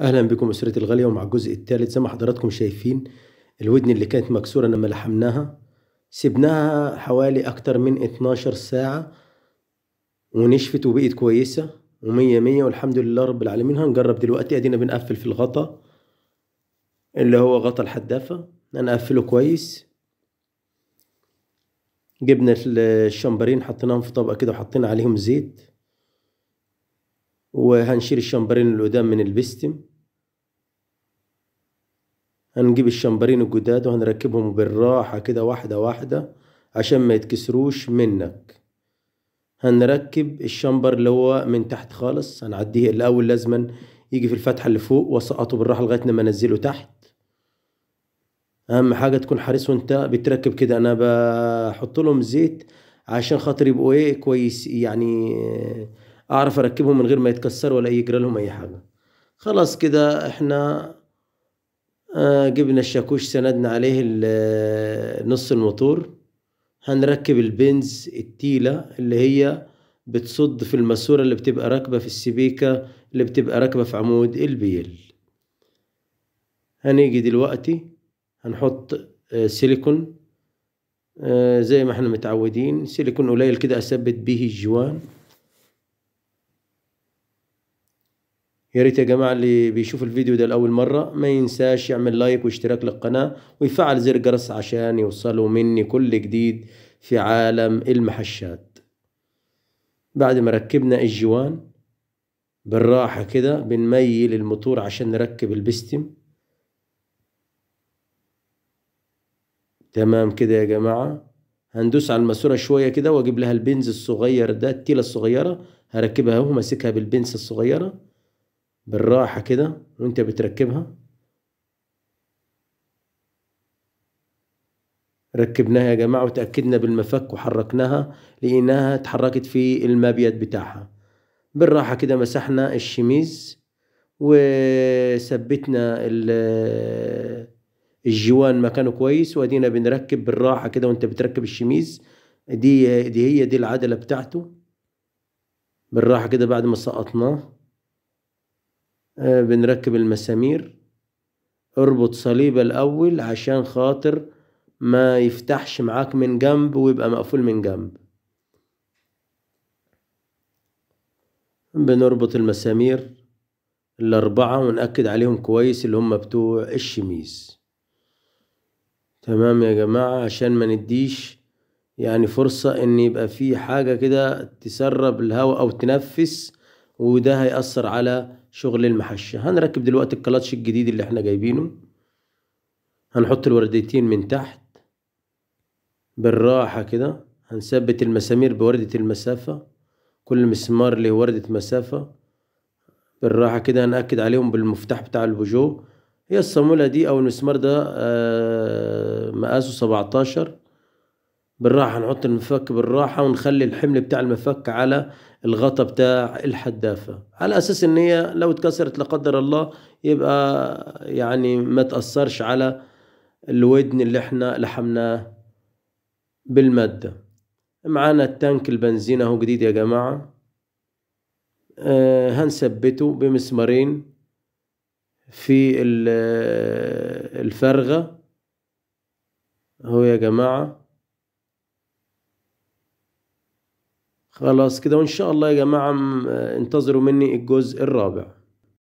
اهلا بكم اسرتي الغاليه ومع الجزء الثالث زي ما حضراتكم شايفين الودن اللي كانت مكسوره لما لحمناها سيبناها حوالي اكتر من 12 ساعه ونشفت وبقت كويسه ومية مية والحمد لله رب العالمين هنجرب دلوقتي ادينا بنقفل في الغطا اللي هو غطا الحدافه هنقفله كويس جبنا الشمبرين حطيناهم في طبقه كده وحطينا عليهم زيت وهنشيل الشمبرين القدام من البستم هنجيب الشمبرين الجداد وهنركبهم بالراحة كده واحدة واحدة عشان ما يتكسروش منك هنركب الشمبر اللي هو من تحت خالص هنعديه الأول لازما يجي في الفتحة اللي فوق واسقطه بالراحة لغاية ما انزله تحت أهم حاجة تكون حريص وانت بتركب كده أنا بحط لهم زيت عشان خاطر يبقوا ايه كويس يعني اعرف اركبهم من غير ما يتكسروا ولا يجرى لهم اي حاجه خلاص كده احنا آه، جبنا الشاكوش سندنا عليه آه، نص الموتور هنركب البنز التيلة اللي هي بتصد في الماسورة اللي بتبقى راكبة في السبيكة اللي بتبقى راكبة في عمود البيل هنيجي دلوقتي هنحط آه، سيليكون زي ما احنا متعودين سيليكون قليل كده اثبت به الجوان يا ريت يا جماعه اللي بيشوف الفيديو ده لاول مره ما ينساش يعمل لايك واشتراك للقناه ويفعل زر الجرس عشان يوصلوا مني كل جديد في عالم المحشات بعد ما ركبنا الجوان بالراحه كده بنميل الموتور عشان نركب البستم تمام كده يا جماعه هندوس على الماسوره شويه كده واجيب لها البنز الصغير ده التيله الصغيره هركبها اهو ماسكها بالبنز الصغيره بالراحة كده وانت بتركبها ركبناها يا جماعة وتأكدنا بالمفك وحركناها لأنها اتحركت في المبيض بتاعها بالراحة كده مسحنا الشميز وثبتنا الجوان مكانه كويس وادينا بنركب بالراحة كده وانت بتركب الشميز دي, دي هي دي العدلة بتاعته بالراحة كده بعد ما سقطناه آه، بنركب المسامير اربط صليب الاول عشان خاطر ما يفتحش معاك من جنب ويبقى مقفول من جنب بنربط المسامير الأربعة ونأكد عليهم كويس اللي هم بتوع الشميز تمام يا جماعة عشان ما نديش يعني فرصة ان يبقى في حاجة كده تسرب الهواء او تنفس وده هيأثر على شغل المحشة هنركب دلوقتي الكلاتش الجديد اللي احنا جايبينه هنحط الوردتين من تحت بالراحة كده هنثبت المسامير بوردة المسافة كل مسمار له وردة مسافة بالراحة كده هنأكد عليهم بالمفتاح بتاع البوجو هي الصامولة دي أو المسمار ده آه، مقاسه سبعتاشر بالراحة نحط المفك بالراحة ونخلي الحمل بتاع المفك على الغطا بتاع الحدافة على أساس إن هي لو اتكسرت لا قدر الله يبقى يعني ما تأثرش على الودن اللي احنا لحمناه بالمادة معانا التانك البنزين اهو جديد يا جماعة آه هنثبته بمسمارين في آه، الفرغة اهو يا جماعة خلاص كده وان شاء الله يا جماعة آه، انتظروا مني الجزء الرابع